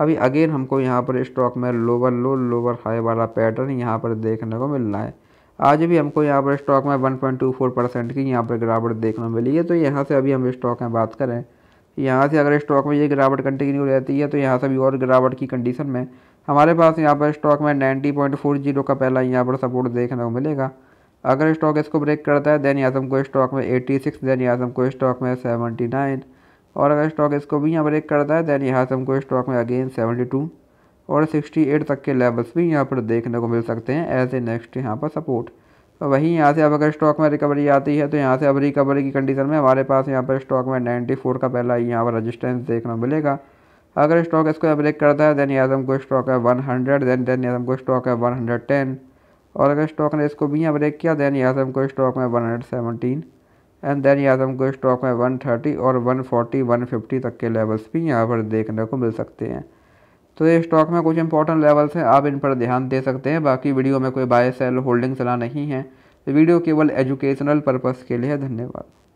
अभी अगेन हमको यहाँ पर स्टॉक में लोअर लो लोअर हाई वाला पैटर्न यहाँ पर देखने को मिल रहा है आज भी हमको यहाँ पर स्टॉक में 1.24 परसेंट की यहाँ पर गिरावट देखने को मिली है तो यहाँ से अभी हम स्टॉक में बात करें यहाँ से अगर स्टॉक में ये गिरावट कंटिन्यू रहती है तो यहाँ से भी और गिरावट की कंडीशन में हमारे पास यहाँ पर स्टॉक में नाइन्टी पॉइंट फोर जीरो का पहला यहाँ पर सपोर्ट देखने को मिलेगा अगर स्टॉक इसको ब्रेक करता है दैन यहाँ को स्टॉक में एट्टी सिक्स दैन यहाँ को स्टॉक में सेवेंटी नाइन और अगर स्टॉक इसको भी यहाँ ब्रेक करता है दैन यहाँ से हमको स्टॉक में अगेन 72 और 68 तक के लेवल्स भी यहाँ पर देखने को मिल सकते हैं एज ए नेक्स्ट यहाँ पर सपोर्ट तो वहीं यहाँ से अब अगर स्टॉक में रिकवरी आती है तो यहाँ से अब रिकवरी की कंडीशन में हमारे पास यहाँ पर स्टॉक में फोर का पहला यहाँ पर रजिस्टेंस देखने को मिलेगा अगर स्टॉक इसको ब्रेक करता है दैन यहाँ हमको स्टॉक है वन हंड्रेड दैन यहाँ से हमको स्टॉक है टेन और अगर स्टॉक ने इसको भी यहाँ ब्रेक किया दैन यहाँ को हमको स्टॉक में one hundred seventeen and then से हमको स्टॉक में थर्टी और वन फिफ्टी तक के लेवल्स भी यहाँ पर देखने को मिल सकते हैं तो ये स्टॉक में कुछ इंपॉर्टेंट लेवल्स हैं आप इन पर ध्यान दे सकते हैं बाकी वीडियो में कोई बाय सेल होल्डिंग सलाह नहीं है वीडियो तो केवल एजुकेशनल पर्पज़ के लिए धन्यवाद